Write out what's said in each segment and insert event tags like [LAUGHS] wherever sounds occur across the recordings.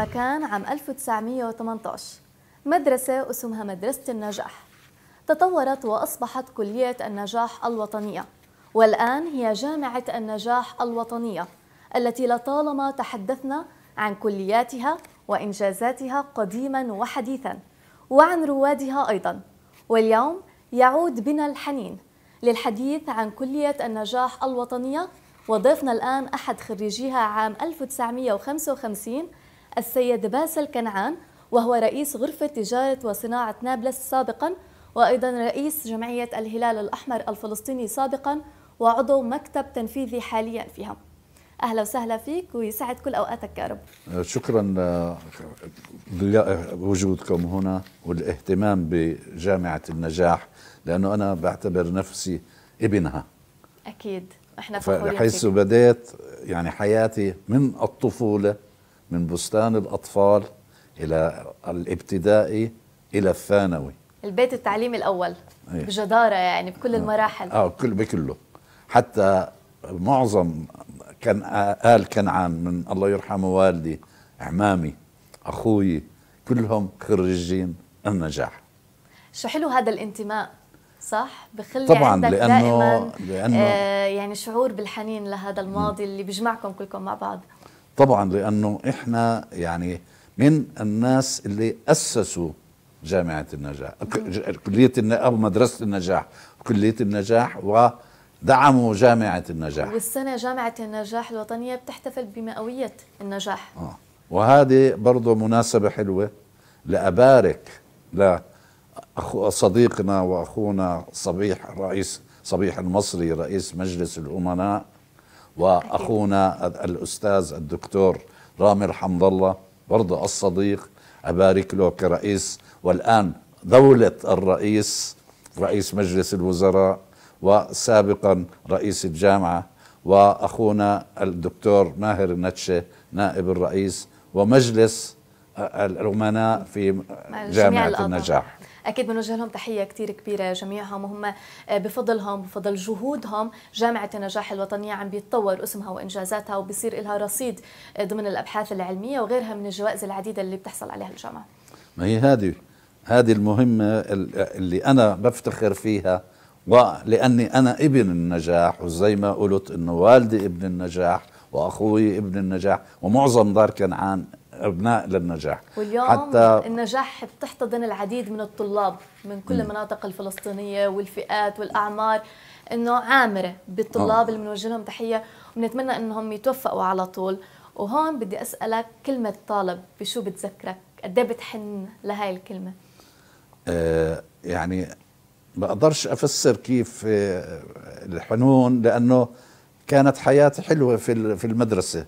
مكان عام 1918 مدرسة اسمها مدرسة النجاح تطورت وأصبحت كلية النجاح الوطنية والآن هي جامعة النجاح الوطنية التي لطالما تحدثنا عن كلياتها وإنجازاتها قديما وحديثا وعن روادها أيضا واليوم يعود بنا الحنين للحديث عن كلية النجاح الوطنية وضيفنا الآن أحد خريجيها عام 1955 السيد باسل كنعان وهو رئيس غرفة تجارة وصناعة نابلس سابقا وأيضا رئيس جمعية الهلال الأحمر الفلسطيني سابقا وعضو مكتب تنفيذي حاليا فيها اهلا وسهلا فيك ويسعد كل اوقاتك يا رب أه، شكرا أه، لوجودكم هنا والاهتمام بجامعه النجاح لانه انا بعتبر نفسي ابنها اكيد احنا فخورين حيث بدات يعني حياتي من الطفوله من بستان الأطفال إلى الابتدائي إلى الثانوي البيت التعليمي الأول إيه؟ بجدارة يعني بكل آه. المراحل آه كل بكله حتى معظم كان آل كنعان من الله يرحمه والدي عمامي أخوي كلهم خريجين النجاح شو حلو هذا الانتماء صح بخلي طبعا عندك لأنه دائما لأنه آه يعني شعور بالحنين لهذا الماضي م. اللي بيجمعكم كلكم مع بعض طبعا لانه احنا يعني من الناس اللي اسسوا جامعه النجاح كليه النجاح او مدرسه النجاح كليه النجاح ودعموا جامعه النجاح والسنه جامعه النجاح الوطنيه بتحتفل بمئويه النجاح آه. وهذه برضه مناسبه حلوه لابارك لصديقنا واخونا صبيح رئيس صبيح المصري رئيس مجلس الامناء واخونا الاستاذ الدكتور رامر حمد الله برضه الصديق ابارك له كرئيس والان دوله الرئيس رئيس مجلس الوزراء وسابقا رئيس الجامعه واخونا الدكتور ماهر النتشه نائب الرئيس ومجلس الامناء في جامعه النجاح اكيد بنوجه لهم تحيه كثير كبيره جميعهم وهم آه، بفضلهم بفضل جهودهم جامعه النجاح الوطنيه عم بيتطور اسمها وانجازاتها وبصير لها رصيد آه، ضمن الابحاث العلميه وغيرها من الجوائز العديده اللي بتحصل عليها الجامعه ما هي هذه هذه المهمه اللي انا بفتخر فيها ولاني انا ابن النجاح وزي ما قلت انه والدي ابن النجاح واخوي ابن النجاح ومعظم دار كنعان ابناء للنجاح واليوم حتى النجاح بتحتضن العديد من الطلاب من كل المناطق الفلسطينيه والفئات والاعمار انه عامره بالطلاب آه. اللي بنوجه لهم تحيه وبنتمنى انهم يتوفقوا على طول وهون بدي اسالك كلمه طالب بشو بتذكرك قد ايه بتحن لهاي الكلمه آه يعني بقدرش افسر كيف آه، الحنون لانه كانت حياتي حلوه في في المدرسه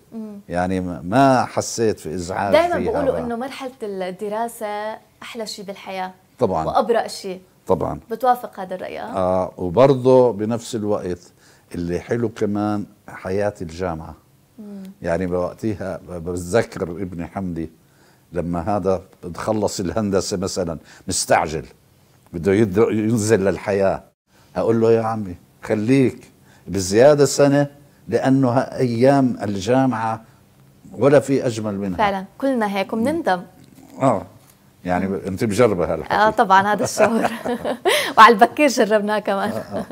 يعني ما حسيت في ازعاج دائما بيقولوا انه مرحله الدراسه احلى شيء بالحياه طبعا وابرأ شيء طبعا بتوافق هذا الراي آه. اه وبرضه بنفس الوقت اللي حلو كمان حياه الجامعه مم. يعني بوقتها بتذكر ابني حمدي لما هذا بتخلص الهندسه مثلا مستعجل بده ينزل للحياه اقول له يا عمي خليك بزياده سنه لانه ايام الجامعه ولا في اجمل منها فعلا كلنا هيك وبنندم اه يعني انت مجربه هالحكي اه طبعا هذا الشعور [LAUGHS] وعلى البكير جربناه كمان آه، آه.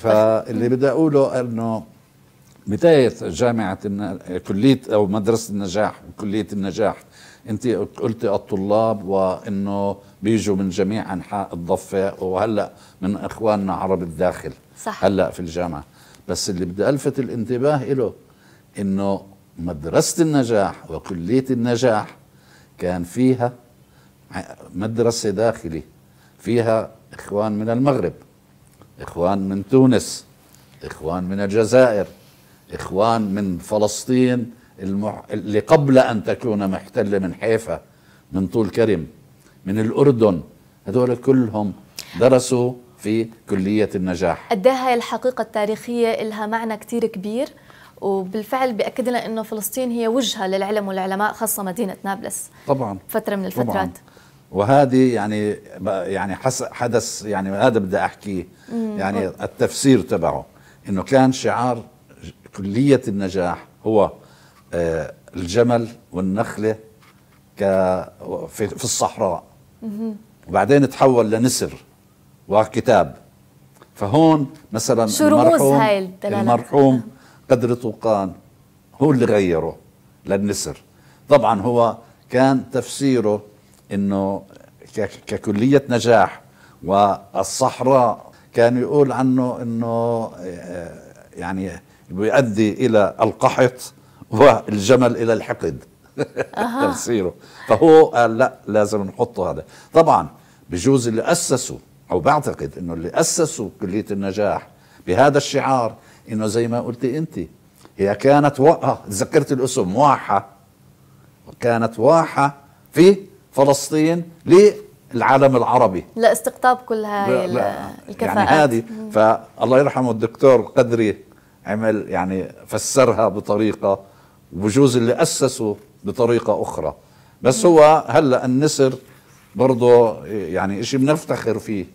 فاللي بدي اقوله انه بدايه جامعه كليه او مدرسه النجاح كلية النجاح انت قلتي الطلاب وانه بيجوا من جميع انحاء الضفه وهلا من اخواننا عرب الداخل صح هلا في الجامعه بس اللي بدي الفت الانتباه له انه مدرسه النجاح وكليه النجاح كان فيها مدرسه داخلي فيها اخوان من المغرب اخوان من تونس اخوان من الجزائر اخوان من فلسطين المح... اللي قبل ان تكون محتله من حيفا من طول كرم من الاردن هذول كلهم درسوا في كلية النجاح قد إيه هاي الحقيقة التاريخية إلها معنى كتير كبير وبالفعل بأكد لنا أنه فلسطين هي وجهة للعلم والعلماء خاصة مدينة نابلس طبعا فترة من الفترات طبعاً. وهذه يعني يعني حدث يعني هذا بدي احكيه يعني التفسير تبعه انه كان شعار كليه النجاح هو آه، الجمل والنخله في الصحراء وبعدين تحول لنسر وكتاب فهون مثلا المرحوم هاي المرحوم قدر طوقان هو اللي غيره للنسر طبعا هو كان تفسيره انه ككلية نجاح والصحراء كان يقول عنه انه آه، يعني بيؤدي الى القحط والجمل الى الحقد [LAUGHS] تفسيره فهو قال لا لازم نحطه هذا طبعا بجوز اللي اسسوا او بعتقد انه اللي اسسوا كليه النجاح بهذا الشعار انه زي ما قلت انت هي كانت واحه تذكرت الاسم واحه كانت واحه في فلسطين للعالم العربي لاستقطاب لا كل هاي لا يعني الكفاءات يعني هذه فالله يرحمه الدكتور قدري عمل يعني فسرها بطريقه وبجوز اللي اسسوا بطريقه اخرى بس هو هلا النسر برضه يعني شيء بنفتخر فيه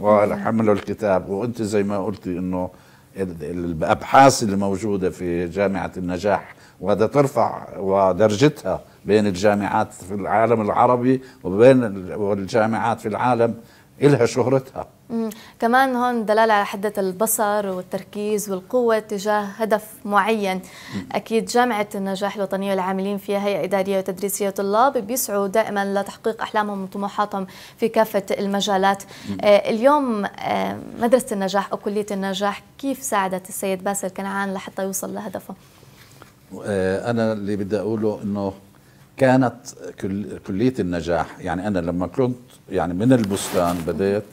وحملوا الكتاب وانت زي ما قلتي انه الابحاث اللي موجوده في جامعه النجاح وهذا ترفع ودرجتها بين الجامعات في العالم العربي وبين الجامعات في العالم إلها شهرتها مم. كمان هون دلالة على حدة البصر والتركيز والقوة تجاه هدف معين مم. أكيد جامعة النجاح الوطنية والعاملين فيها هي إدارية وتدريسية طلاب بيسعوا دائما لتحقيق أحلامهم وطموحاتهم في كافة المجالات آه اليوم آه مدرسة النجاح أو كلية النجاح كيف ساعدت السيد باسل كنعان لحتى يوصل لهدفه؟ آه، أنا اللي بدي أقوله أنه كانت كلية النجاح يعني أنا لما كنت يعني من البستان بديت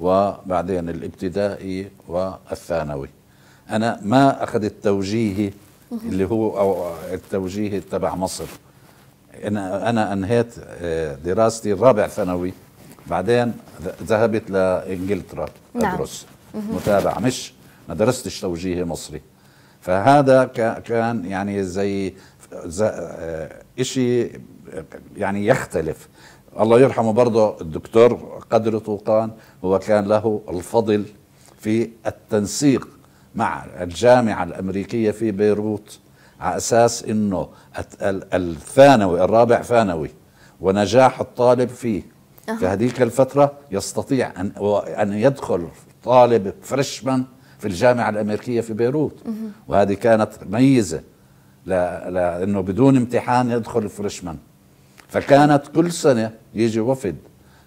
وبعدين الابتدائي والثانوي أنا ما أخذ توجيهي اللي هو أو التوجيهي تبع مصر أنا, أنا أنهيت آه، دراستي الرابع ثانوي بعدين ذهبت لإنجلترا نعم. أدرس نعم. متابعة مش ما درستش توجيهي مصري فهذا كان يعني زي, آه، اشي يعني يختلف الله يرحمه برضه الدكتور قدر طوقان هو كان له الفضل في التنسيق مع الجامعة الأمريكية في بيروت على أساس أنه الثانوي الرابع ثانوي ونجاح الطالب فيه في هذيك الفترة يستطيع أن, أن يدخل طالب فريشمان في الجامعة الأمريكية في بيروت وهذه كانت ميزة لأنه بدون امتحان يدخل فريشمان فكانت كل سنة يجي وفد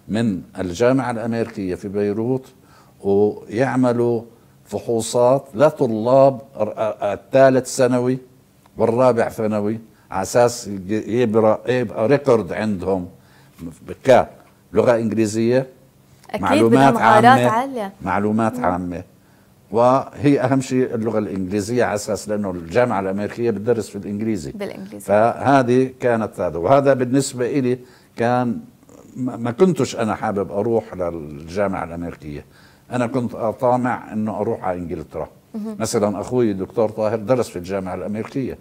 من الجامعة الأمريكية في بيروت ويعملوا فحوصات لطلاب الثالث ثانوي والرابع ثانوي على اساس يبقى, يبقى ريكورد عندهم ك لغه انجليزيه أكيد معلومات عامه عالية. معلومات عامه وهي اهم شيء اللغه الانجليزيه على اساس لانه الجامعه الامريكيه بتدرس في الانجليزي بالانجليزي فهذه كانت هذا وهذا بالنسبه إلي كان ما كنتش انا حابب اروح للجامعه الامريكيه انا كنت طامع انه اروح على انجلترا مثلا اخوي الدكتور طاهر درس في الجامعه الامريكيه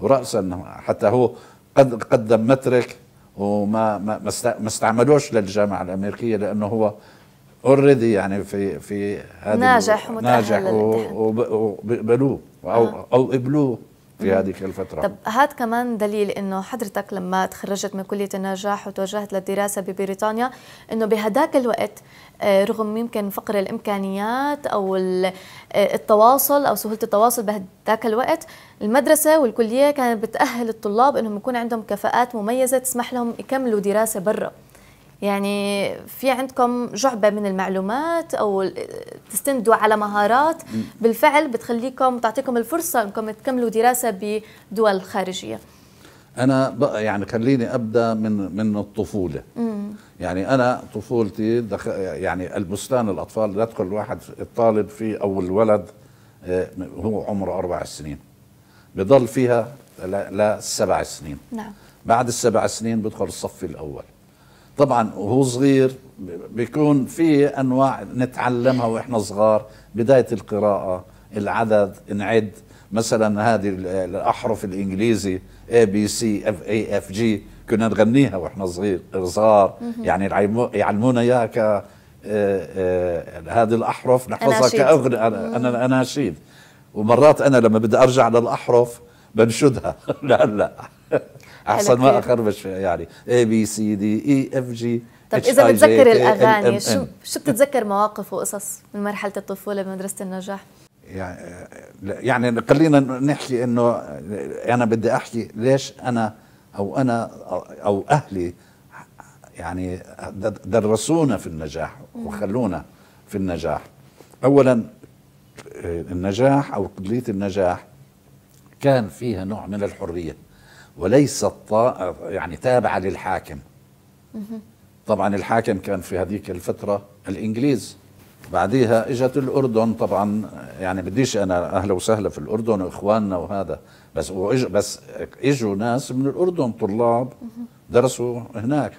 وراسا حتى هو قد قدم مترك وما ما ما استعملوش للجامعه الامريكيه لانه هو اوريدي يعني في في هذا ناجح ناجح وبقبلوه او آه. او قبلوه في هذه الفترة طب هذا كمان دليل انه حضرتك لما تخرجت من كلية النجاح وتوجهت للدراسة ببريطانيا انه بهداك الوقت آه، رغم يمكن فقر الامكانيات او آه، التواصل او سهولة التواصل بهداك الوقت المدرسة والكلية كانت بتأهل الطلاب انهم يكون عندهم كفاءات مميزة تسمح لهم يكملوا دراسة برا يعني في عندكم جعبة من المعلومات أو تستندوا على مهارات بالفعل بتخليكم تعطيكم الفرصة أنكم تكملوا دراسة بدول خارجية أنا بقى يعني خليني أبدأ من من الطفولة مم. يعني أنا طفولتي دخ... يعني البستان الأطفال يدخل الواحد الطالب فيه أو الولد آه، هو عمره أربع سنين بضل فيها لسبع سنين نعم بعد السبع سنين بدخل الصف الأول طبعا وهو صغير بيكون في انواع نتعلمها واحنا صغار بدايه القراءه العدد نعد مثلا هذه الاحرف الانجليزي اي بي سي اف اي اف جي كنا نغنيها واحنا صغير صغار يعني يعلمونا اياها ك آه، آه، هذه الاحرف نحفظها كاغنيه انا اناشيد ومرات انا لما بدي ارجع للاحرف بنشدها [LAUGHS] لا لا [LAUGHS] احسن ما اخربش يعني اي بي سي دي اي اف جي طب اذا بتذكر الاغاني شو شو بتتذكر مواقف وقصص من مرحله الطفوله بمدرسه النجاح يعني يعني خلينا نحكي انه انا بدي احكي ليش انا او انا او اهلي يعني درسونا في النجاح وخلونا في النجاح اولا النجاح او كليه النجاح كان فيها نوع من الحريه وليست يعني تابعة للحاكم طبعا الحاكم كان في هذيك الفترة الإنجليز بعديها اجت الاردن طبعا يعني بديش انا اهلا وسهلا في الاردن واخواننا وهذا بس وإج بس اجوا ناس من الاردن طلاب درسوا هناك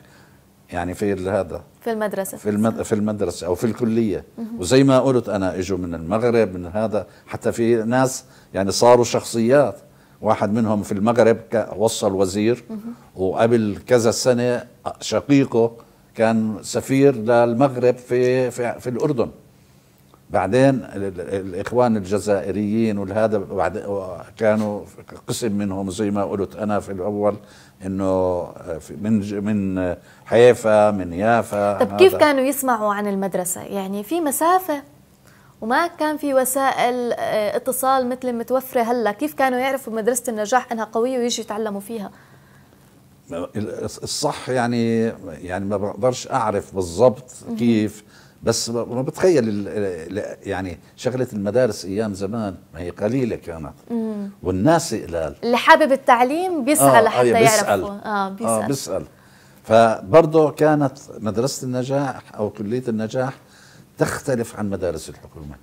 يعني في هذا في المدرسه في المد... في المدرسه او في الكليه وزي ما قلت انا اجوا من المغرب من هذا حتى في ناس يعني صاروا شخصيات واحد منهم في المغرب وصل وزير وقبل كذا سنه شقيقه كان سفير للمغرب في في, في الاردن بعدين الاخوان الجزائريين والهذا كانوا قسم منهم زي ما قلت انا في الاول انه من من حيفا من يافا طب كيف كانوا يسمعوا عن المدرسه يعني في مسافه وما كان في وسائل آه، اتصال مثل المتوفرة هلا كيف كانوا يعرفوا مدرسة النجاح أنها قوية ويجي يتعلموا فيها الصح يعني يعني ما بقدرش أعرف بالضبط كيف بس ما بتخيل يعني شغلة المدارس أيام زمان ما هي قليلة كانت والناس قلال اللي حابب التعليم بيسأل آه لحتى آه بيسأل يعرفه آه, آه، بيسأل, آه بيسأل فبرضه كانت مدرسة النجاح أو كلية النجاح تختلف عن مدارس الحكومة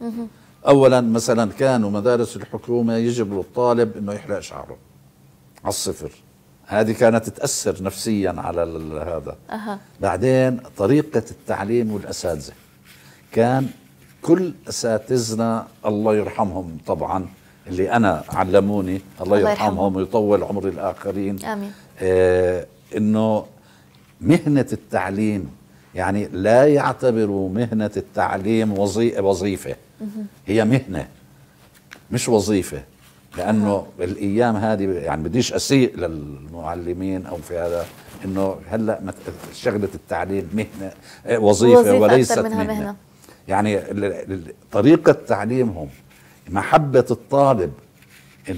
أولا مثلا كانوا مدارس الحكومة يجبروا الطالب أنه يحلق شعره على الصفر هذه كانت تأثر نفسيا على هذا أه. بعدين طريقة التعليم والأساتذة كان كل أساتذنا الله يرحمهم طبعا اللي أنا علموني الله, الله يرحمهم, يرحمهم ويطول عمر الآخرين آمين آه إنه مهنة التعليم يعني لا يعتبروا مهنة التعليم وظيفة هي مهنة مش وظيفة لأنه الأيام هذه يعني بديش أسيء للمعلمين أو في هذا إنه هلأ شغلة التعليم مهنة إيه، وظيفة, وظيفة وليست منها مهنة. مهنة يعني طريقة تعليمهم محبة الطالب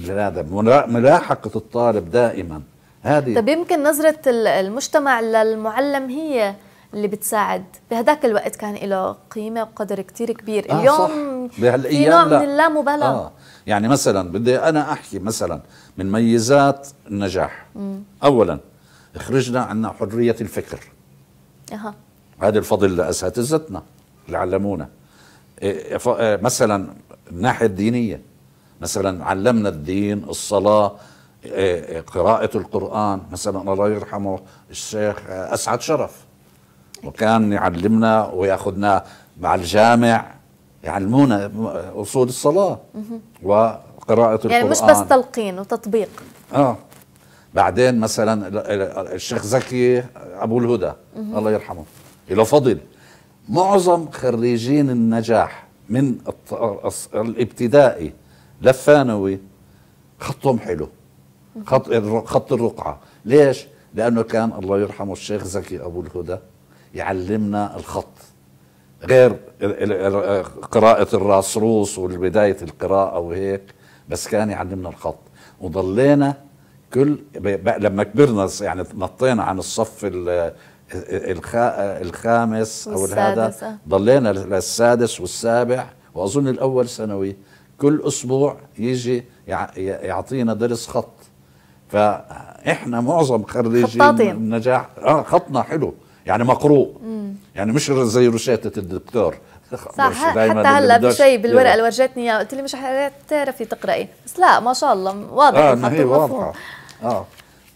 هذا ملاحقة الطالب دائما هذه طب يمكن نظرة المجتمع للمعلم هي اللي بتساعد بهداك الوقت كان له قيمه بقدر كتير كبير آه اليوم في نوع لا. من اللامبالاه آه. يعني مثلا بدي انا احكي مثلا من ميزات النجاح مم. اولا خرجنا عنا حريه الفكر اها هذا الفضل لاساتذتنا اللي علمونا إيه، إيه، إيه، مثلا الناحيه الدينيه مثلا علمنا الدين الصلاه قراءه القران مثلا الله يرحمه الشيخ آه، اسعد شرف وكان يعلمنا وياخذنا مع الجامع يعلمونا اصول الصلاه وقراءه يعني القران يعني مش بس تلقين وتطبيق اه بعدين مثلا الشيخ زكي ابو الهدى الله يرحمه له فضل معظم خريجين النجاح من الابتدائي للثانوي خطهم حلو خط خط الرقعه ليش لانه كان الله يرحمه الشيخ زكي ابو الهدى يعلمنا الخط غير قراءة الراس روس والبداية القراءة وهيك بس كان يعلمنا الخط وضلينا كل لما كبرنا يعني نطينا عن الصف الخامس او هذا آه. ضلينا للسادس والسابع واظن الاول ثانوي كل اسبوع يجي يعطينا درس خط فاحنا معظم خريجين النجاح اه خطنا حلو يعني مقروء يعني مش زي روشته الدكتور صح حتى هلا في شيء بالورقه اللي ورجتني اياها قلت لي مش حتعرفي تقراي بس لا ما شاء الله واضح اه ما هي واضحه اه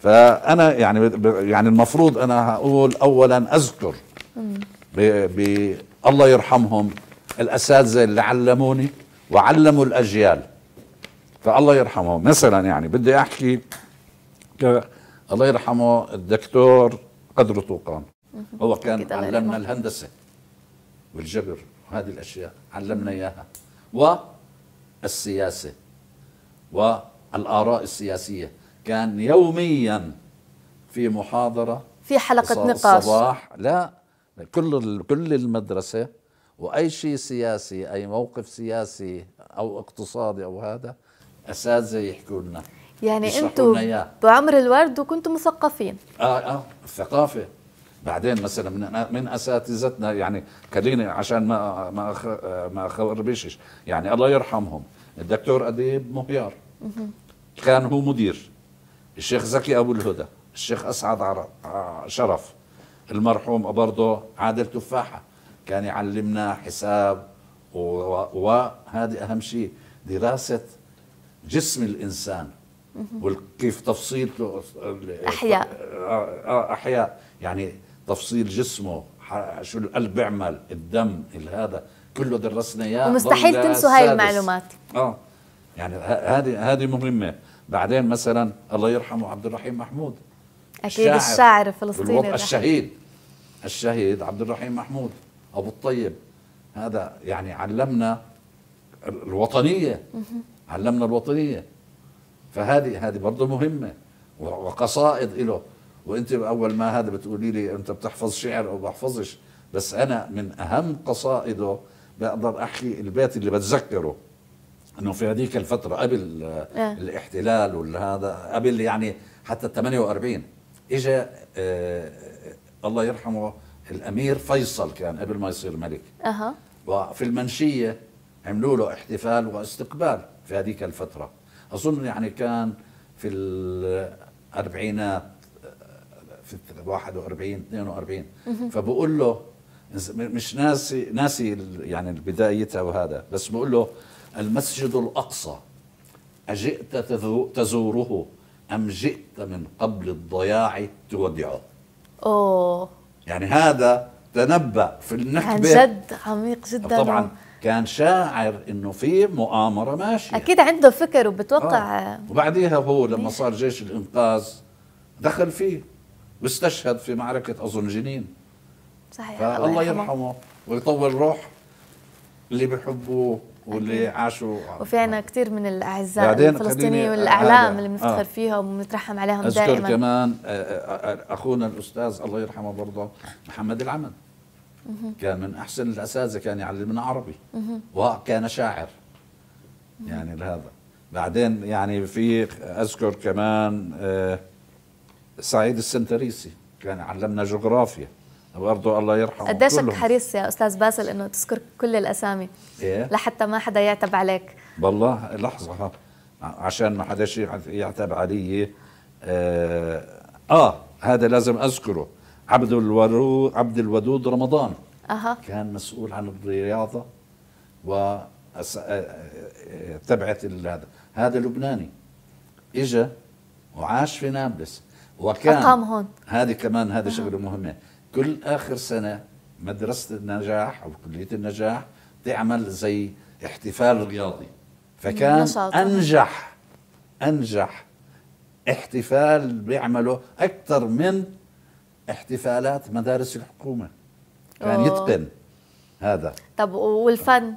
فانا يعني يعني المفروض انا هقول اولا اذكر ب ب الله يرحمهم الاساتذه اللي علموني وعلموا الاجيال فالله يرحمهم مثلا يعني بدي احكي الله يرحمه الدكتور قدر طوقان هو كان علمنا الهندسة والجبر وهذه الأشياء علمنا إياها والسياسة والآراء السياسية كان يوميا في محاضرة في حلقة نقاش صباح لا كل كل المدرسة وأي شيء سياسي أي موقف سياسي أو اقتصادي أو هذا أساتذة يحكوا لنا يعني أنتم بعمر الورد وكنتم مثقفين آه آه الثقافة بعدين مثلا من من اساتذتنا يعني خليني عشان ما ما ما اخربشش يعني الله يرحمهم الدكتور اديب مهيار كان هو مدير الشيخ زكي ابو الهدى الشيخ اسعد شرف المرحوم برضه عادل تفاحه كان يعلمنا حساب وهذه اهم شيء دراسه جسم الانسان وكيف تفصيلته احياء آه، آه، احياء يعني تفصيل جسمه شو القلب بيعمل الدم هذا كله درسنا اياه ومستحيل تنسوا هاي المعلومات اه يعني هذه هذه مهمه بعدين مثلا الله يرحمه عبد الرحيم محمود اكيد الشاعر, الشاعر الفلسطيني الشهيد الشهيد عبد الرحيم محمود ابو الطيب هذا يعني علمنا الوطنيه علمنا الوطنيه فهذه هذه برضه مهمه وقصائد له وانت اول ما هذا بتقولي لي انت بتحفظ شعر او بحفظش بس انا من اهم قصائده بقدر احكي البيت اللي بتذكره انه في هذيك الفتره قبل آه. الاحتلال ولا هذا قبل يعني حتى 48 اجى آه،, آه الله يرحمه الامير فيصل كان قبل ما يصير ملك اها وفي المنشيه عملوا له احتفال واستقبال في هذيك الفتره اظن يعني كان في الاربعينات في 41 42 فبقول له مش ناسي ناسي يعني بدايتها وهذا بس بقول له المسجد الاقصى اجئت تزوره ام جئت من قبل الضياع تودعه اوه يعني هذا تنبأ في النكبة عن جد عميق جدا طبعا كان شاعر انه في مؤامرة ماشية اكيد عنده فكر وبتوقع آه. وبعديها هو لما صار جيش الانقاذ دخل فيه واستشهد في معركة أظن جنين صحيح الله يرحمه ويطول روح اللي بحبوه واللي عاشوا وفي عنا كثير من الاعزاء الفلسطينيين والاعلام اللي آه. بنفتخر فيها وبنترحم عليهم أذكر دائما اذكر كمان آه، آه، اخونا الاستاذ الله يرحمه برضه محمد العمد كان من احسن الاساتذه كان يعلمنا عربي وكان شاعر يعني لهذا بعدين يعني في اذكر كمان آه سعيد السنتريسي كان علمنا جغرافيا برضه الله يرحمه قديشك حريص يا استاذ باسل انه تذكر كل الاسامي إيه؟ لحتى ما حدا يعتب عليك بالله لحظه عشان ما شيء يعتب علي آه, اه هذا لازم اذكره عبد الورو عبد الودود رمضان اها كان مسؤول عن الرياضه و آه، آه، آه، تبعت هذا هذا لبناني اجا وعاش في نابلس وكان أقام هون هذه كمان هذا نعم. شغله مهمه كل اخر سنه مدرسه النجاح او كليه النجاح تعمل زي احتفال رياضي فكان انجح انجح احتفال بيعمله اكثر من احتفالات مدارس الحكومه كان أوه. يتقن هذا طب والفن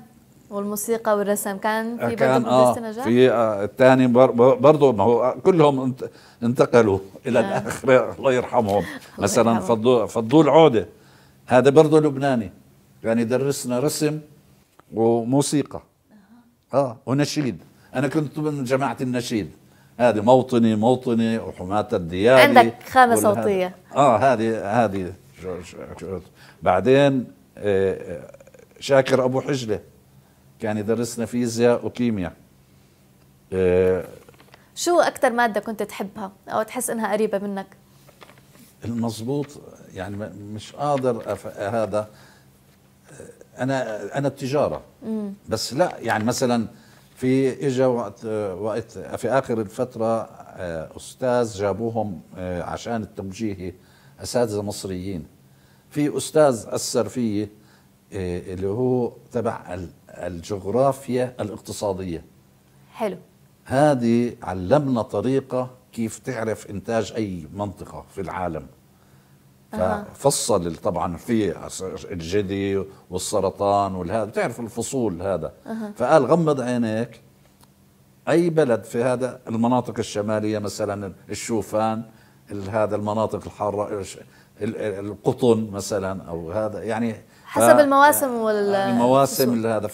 والموسيقى والرسم كان في كان مدرسة آه نجاح؟ في آه الثاني برضه ما هو كلهم انتقلوا الى آه. نعم. الاخره الله يرحمهم [LAUGHS] مثلا فضول فضول عوده هذا برضه لبناني كان يعني يدرسنا رسم وموسيقى اه ونشيد انا كنت من جماعه النشيد هذه موطني موطني وحماة الديار عندك خامة صوتية اه هذه هذه بعدين آه، آه، شاكر ابو حجله كان يعني يدرسنا فيزياء وكيمياء آه، شو أكثر مادة كنت تحبها أو تحس إنها قريبة منك؟ المضبوط يعني مش قادر أف... هذا آه، أنا أنا التجارة مم. بس لا يعني مثلا في إجا وقت وقت في آخر الفترة آه، أستاذ جابوهم عشان التوجيهي أساتذة مصريين في أستاذ أثر فيي اللي هو تبع الجغرافيا الاقتصادية حلو هذه علمنا طريقة كيف تعرف إنتاج أي منطقة في العالم ففصل طبعا في الجدي والسرطان والهذا بتعرف الفصول هذا أه. فقال غمض عينيك اي بلد في هذا المناطق الشماليه مثلا الشوفان هذا المناطق الحاره القطن مثلا او هذا يعني حسب المواسم يعني وال المواسم هذا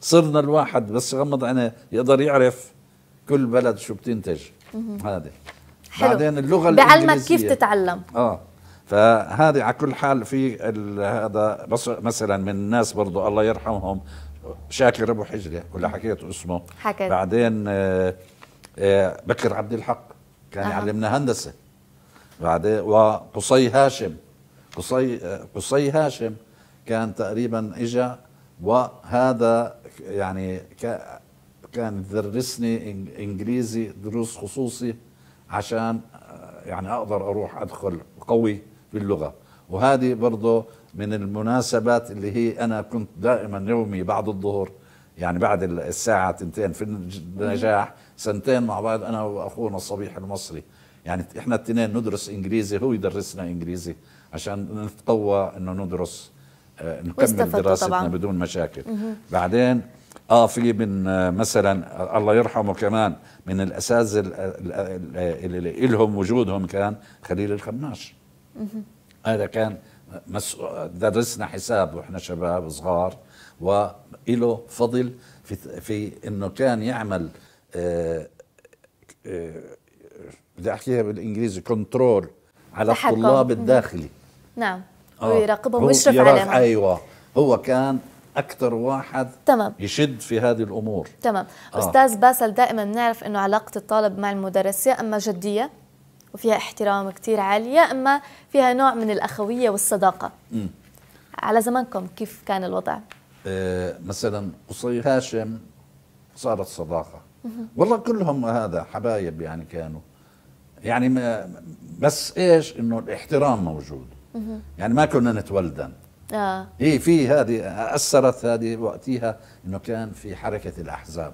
فصرنا الواحد بس يغمض عينيه يقدر يعرف كل بلد شو بتنتج هذا بعدين اللغه بعلمك كيف تتعلم اه فهذه على كل حال في هذا بس مثلا من الناس برضو الله يرحمهم شاكر ابو حجله ولا حكيت اسمه حكيت بعدين آه، آه، بكر عبد الحق كان يعلمنا هندسه بعدين وقصي هاشم قصي قصي هاشم كان تقريبا اجا وهذا يعني كان درسني انجليزي دروس خصوصي عشان يعني اقدر اروح ادخل قوي باللغه وهذه برضه من المناسبات اللي هي انا كنت دائما يومي بعد الظهر يعني بعد الساعه تنتين في النجاح سنتين مع بعض انا واخونا الصبيح المصري يعني احنا الاثنين ندرس انجليزي هو يدرسنا انجليزي عشان نتقوى انه ندرس آه، نكمل دراستنا طبعاً. بدون مشاكل مه. بعدين اه في من آه، مثلا آه، الله يرحمه كمان من الاساتذه اللي لهم وجودهم كان خليل الخناش هذا كان درسنا حساب واحنا شباب صغار وله فضل في في انه كان يعمل آه آه بدي احكيها بالانجليزي كنترول على الطلاب الداخلي نعم آه. ويراقبهم ويشرف عليهم ايوه هو كان اكثر واحد تمام يشد في هذه الامور تمام آه. استاذ باسل دائما بنعرف انه علاقه الطالب مع المدرس يا اما جديه وفيها احترام كثير عالي يا اما فيها نوع من الاخويه والصداقه م. على زمانكم كيف كان الوضع آه مثلا قصي هاشم صارت صداقه والله كلهم هذا حبايب يعني كانوا يعني ما بس ايش انه الاحترام موجود يعني ما كنا نتولدن اه ايه في هذه اثرت هذه وقتها انه كان في حركه الاحزاب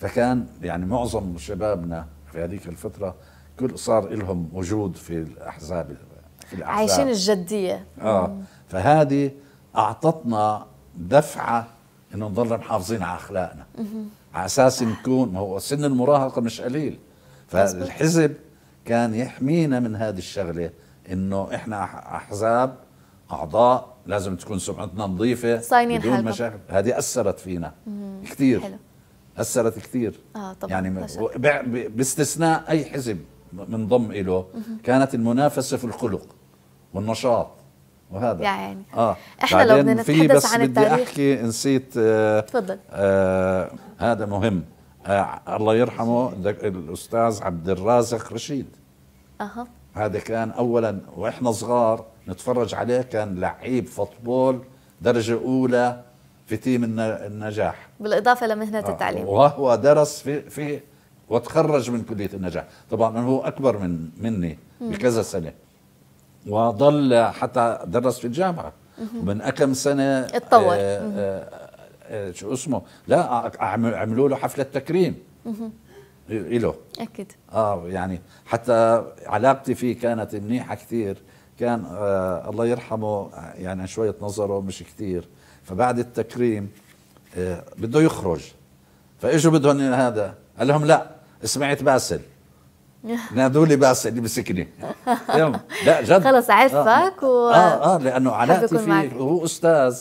فكان يعني معظم شبابنا في هذيك الفتره كل صار لهم وجود في الاحزاب في الاحزاب عايشين الجديه اه فهذه اعطتنا دفعه انه نضل محافظين على اخلاقنا على اساس نكون ما هو سن المراهقه مش قليل فالحزب كان يحمينا من هذه الشغله انه احنا احزاب اعضاء لازم تكون سمعتنا نظيفه بدون مشاكل هذه اثرت فينا كثير حلو. اثرت كثير اه طبعا يعني باستثناء اي حزب بنضم إله كانت المنافسه في الخلق والنشاط وهذا يعني اه احنا لو بدنا نتحدث عن التاريخ بدي احكي نسيت آه تفضل آه هذا مهم آه الله يرحمه الاستاذ عبد الرازق رشيد اها هذا كان اولا واحنا صغار نتفرج عليه كان لعيب فوتبول درجه اولى في تيم النجاح بالاضافه لمهنه آه، التعليم وهو درس في في وتخرج من كليه النجاح طبعا هو اكبر من مني بكذا سنه وظل حتى درس في الجامعه من كم سنه اتطور آه، شو اسمه لا عملوا له حفله تكريم له اكيد اه يعني حتى علاقتي فيه كانت منيحه كثير كان آه الله يرحمه يعني شويه نظره مش كثير فبعد التكريم آه بده يخرج فاجوا بدهم هذا قال لهم لا سمعت [LAUGHS] باسل نادوا لي باسل اللي مسكني لا جد خلص عرفك آه. و اه اه لانه علاقتي فيه هو استاذ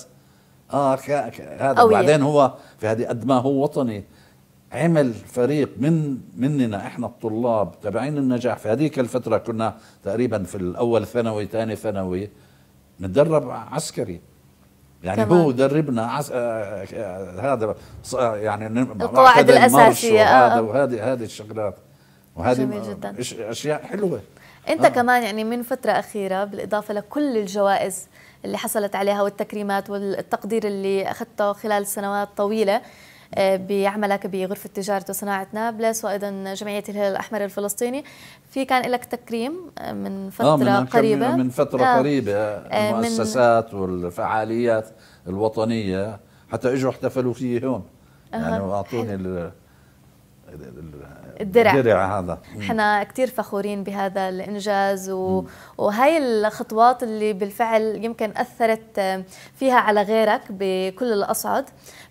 اه كا كا هذا بعدين هو في هذه قد ما هو وطني عمل فريق من مننا احنا الطلاب تبعين النجاح في هذيك الفتره كنا تقريبا في الاول ثانوي ثاني ثانوي نتدرب عسكري يعني تمام. هو دربنا عس... آه... آه، هذا يعني القواعد الاساسيه آه، هذا آه. وهذه هذه الشغلات وهذه جميل جدا اشياء حلوه انت آه. كمان يعني من فتره اخيره بالاضافه لكل الجوائز اللي حصلت عليها والتكريمات والتقدير اللي أخذته خلال سنوات طويلة آه، بعملك بغرفة تجارة وصناعة نابلس وأيضا جمعية الهلال الأحمر الفلسطيني في كان لك تكريم من فترة آه من آه، قريبة من فترة آه قريبة آه، المؤسسات من والفعاليات الوطنية حتى اجوا احتفلوا فيه هون يعني واعطوني الدرع الدرع هذا احنا كثير فخورين بهذا الانجاز و... وهي الخطوات اللي بالفعل يمكن اثرت فيها على غيرك بكل الاصعد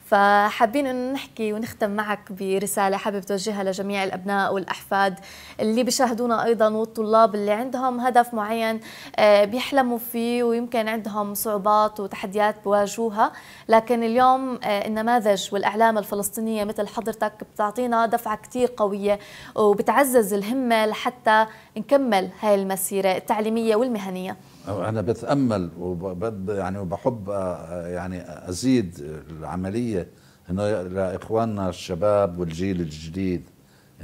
فحابين انه نحكي ونختم معك برساله حابب توجهها لجميع الابناء والاحفاد اللي بيشاهدونا ايضا والطلاب اللي عندهم هدف معين آه، بيحلموا فيه ويمكن عندهم صعوبات وتحديات بواجهوها لكن اليوم آه، النماذج والاعلام الفلسطينيه مثل حضرتك بتعطينا دفعه كثير قويه وبتعزز الهمه لحتى نكمل هاي المسيره التعليميه والمهنيه انا بتامل وبد يعني وبحب آه، يعني ازيد العمليه انه لاخواننا الشباب والجيل الجديد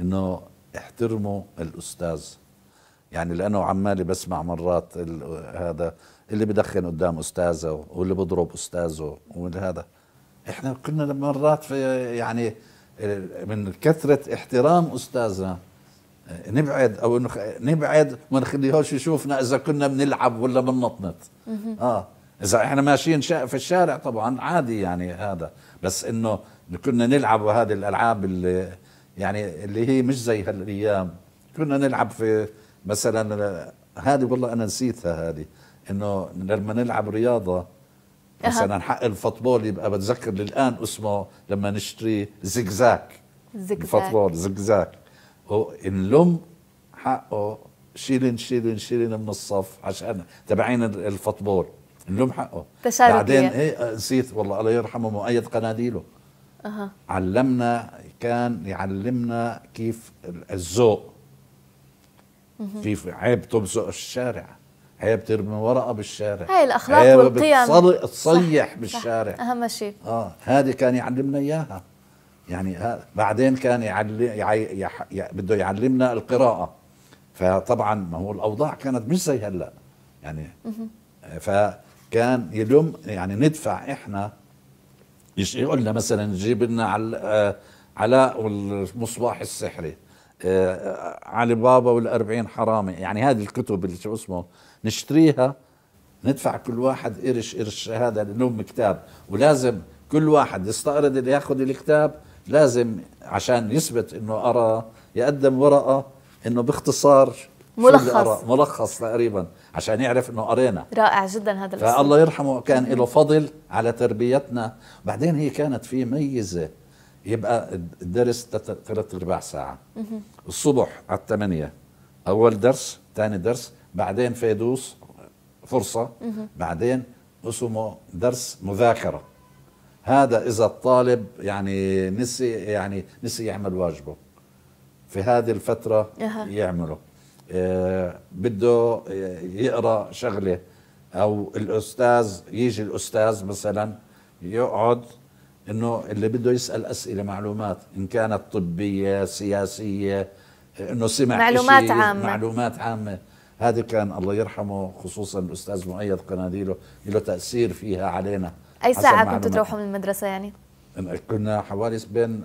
انه احترموا الاستاذ يعني لانه عمالي بسمع مرات هذا اللي بدخن قدام استاذه واللي بضرب استاذه وهذا احنا كنا مرات في يعني من كثره احترام استاذنا نبعد او نخ... نبعد وما نخليهوش يشوفنا اذا كنا بنلعب ولا بننطنط اه اذا احنا ماشيين في الشارع طبعا عادي يعني هذا بس انه كنا نلعب هذه الالعاب اللي يعني اللي هي مش زي هالايام كنا نلعب في مثلا هذه والله انا نسيتها هذه انه لما نلعب رياضه مثلا حق الفطبول يبقى بتذكر للان اسمه لما نشتري زقزاق الفطبول زقزاق ان لم حقه شيلن شيلن شيلن من الصف عشان تبعين الفطبور ان لم حقه بعدين ايه آه، نسيت والله الله يرحمه مؤيد قناديله أه. علمنا كان يعلمنا كيف الذوق كيف عيب تمزق الشارع عيب ترمي ورقه بالشارع هاي الاخلاق والقيم تصيح بالشارع صح. اهم شيء اه هذه كان يعلمنا اياها يعني بعدين كان يعلم يعي بده يعلمنا القراءة فطبعا ما هو الأوضاع كانت مش زي هلا يعني فكان يلم يعني ندفع إحنا يقول لنا مثلا جيب لنا على آه، علاء والمصباح السحري آه، آه، علي بابا والأربعين حرامي يعني هذه الكتب اللي شو اسمه نشتريها ندفع كل واحد قرش قرش هذا لنوم كتاب ولازم كل واحد يستقرض اللي ياخذ الكتاب لازم عشان يثبت انه ارى يقدم ورقه انه باختصار ملخص ملخص تقريبا عشان يعرف انه قرينا رائع جدا هذا الاسلوب فالله يرحمه كان له فضل على تربيتنا بعدين هي كانت في ميزه يبقى الدرس ثلاث ارباع ساعه الصبح على الثمانية اول درس ثاني درس بعدين فيدوس فرصه بعدين اسمه درس مذاكره هذا اذا الطالب يعني نسي يعني نسي يعمل واجبه في هذه الفتره يعمله آه، بده يقرا شغله او الاستاذ يجي الاستاذ مثلا يقعد انه اللي بده يسال اسئله معلومات ان كانت طبيه سياسيه انه سمع معلومات إشي عامه معلومات عامه هذا كان الله يرحمه خصوصا الاستاذ مؤيد قناديله له تاثير فيها علينا أي ساعة كنتوا تروحوا من المدرسة يعني؟ كنا حوالي بين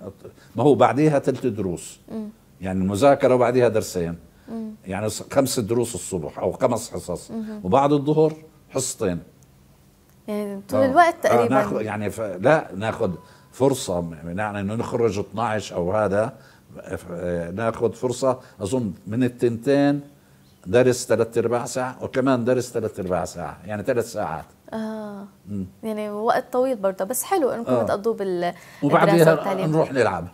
ما هو بعديها ثلاث دروس مم. يعني المذاكرة وبعديها درسين مم. يعني خمس دروس الصبح أو خمس حصص مم. وبعد الظهر حصتين يعني طول آه. الوقت آه، تقريبا ناخد يعني ف... لا ناخذ فرصة يعني انه نخرج 12 او هذا آه، ناخذ فرصة اظن من التنتين درس ثلاث ارباع ساعة وكمان درس ثلاث ارباع ساعة يعني ثلاث ساعات آه. مم. يعني وقت طويل برضه بس حلو انكم آه. تقضوه بال وبعديها نروح نلعب [LAUGHS]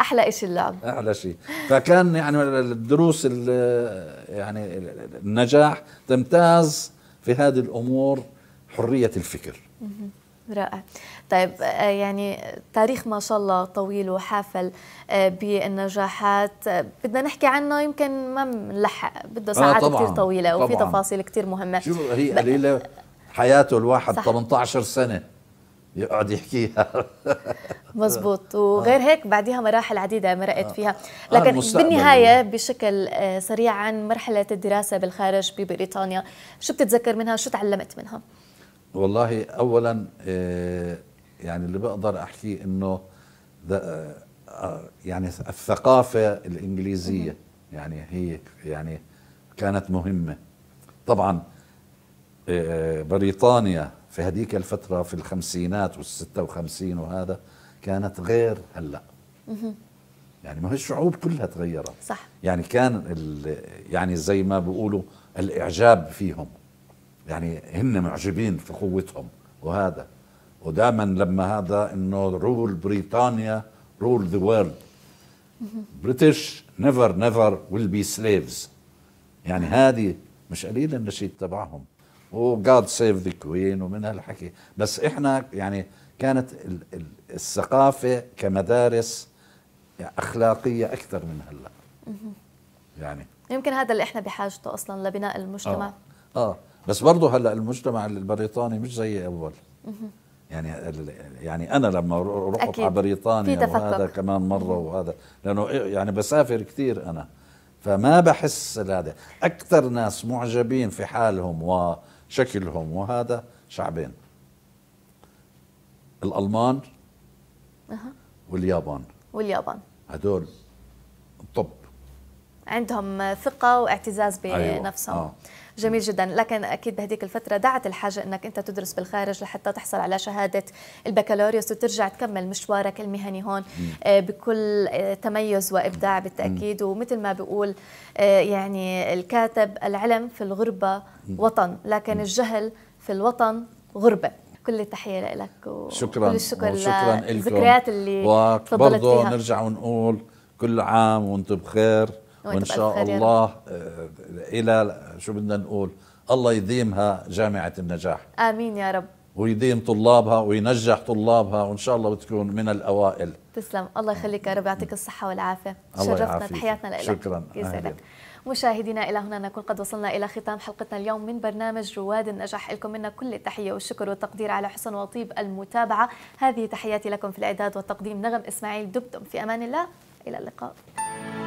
احلى شيء اللعب احلى شيء فكان يعني الدروس يعني النجاح تمتاز في هذه الامور حريه الفكر مم. رائع طيب آه، يعني تاريخ ما شاء الله طويل وحافل آه، بالنجاحات بدنا نحكي عنه يمكن ما بنلحق بده ساعات آه طبعاً. طويلة وفي تفاصيل كثير مهمة شو هي قليلة حياته الواحد صح. 18 سنه يقعد يحكيها مزبوط وغير آه. هيك بعديها مراحل عديدة مرقت آه. فيها آه، لكن بالنهاية بشكل سريع عن مرحلة الدراسة بالخارج ببريطانيا شو بتتذكر منها شو تعلمت منها والله أولا يعني اللي بقدر أحكيه أنه يعني الثقافة الإنجليزية يعني هي يعني كانت مهمة طبعا آه، بريطانيا في هذيك الفترة في الخمسينات والستة وخمسين وهذا كانت غير هلأ يعني ما هي الشعوب كلها تغيرت صح يعني كان يعني زي ما بيقولوا الاعجاب فيهم يعني هن معجبين في قوتهم وهذا ودائما لما هذا انه رول بريطانيا رول ذا وورلد بريتش نيفر نيفر ويل بي سليفز يعني هذه مش قليل النشيد تبعهم وجاد سيف ذا كوين ومن هالحكي بس احنا يعني كانت الثقافه كمدارس اخلاقيه اكثر من هلا يعني يمكن هذا اللي احنا بحاجته اصلا لبناء المجتمع اه, آه. بس برضه هلا المجتمع البريطاني مش زي اول يعني يعني انا لما رحت على بريطانيا وهذا كمان مره وهذا لانه إيه، يعني بسافر كثير انا فما بحس هذا اكثر ناس معجبين في حالهم و شكلهم وهذا شعبين الالمان واليابان واليابان هدول طب عندهم ثقه واعتزاز أيوة. بنفسهم أيوة. آه. جميل جدا لكن اكيد بهديك الفتره دعت الحاجه انك انت تدرس بالخارج لحتى تحصل على شهاده البكالوريوس وترجع تكمل مشوارك المهني هون آه، بكل آه، تميز وابداع بالتاكيد ومثل ما بيقول آه، يعني الكاتب العلم في الغربه وطن لكن الجهل في الوطن غربه كل التحيه لك وشكرا كل الشكر وشكرا لكم الذكريات اللي وبرضه نرجع ونقول كل عام وانتم بخير وان شاء الله الى شو بدنا نقول الله يديمها جامعة النجاح آمين يا رب ويديم طلابها وينجح طلابها وان شاء الله بتكون من الاوائل تسلم الله يخليك يا رب يعطيك الصحه والعافيه شرفتنا تحياتنا لإلك شكرا يسعدك مشاهدينا إلى هنا نكون قد وصلنا إلى ختام حلقتنا اليوم من برنامج رواد النجاح لكم منا كل التحية والشكر والتقدير على حسن وطيب المتابعة هذه تحياتي لكم في الإعداد والتقديم نغم إسماعيل دبتم في أمان الله إلى اللقاء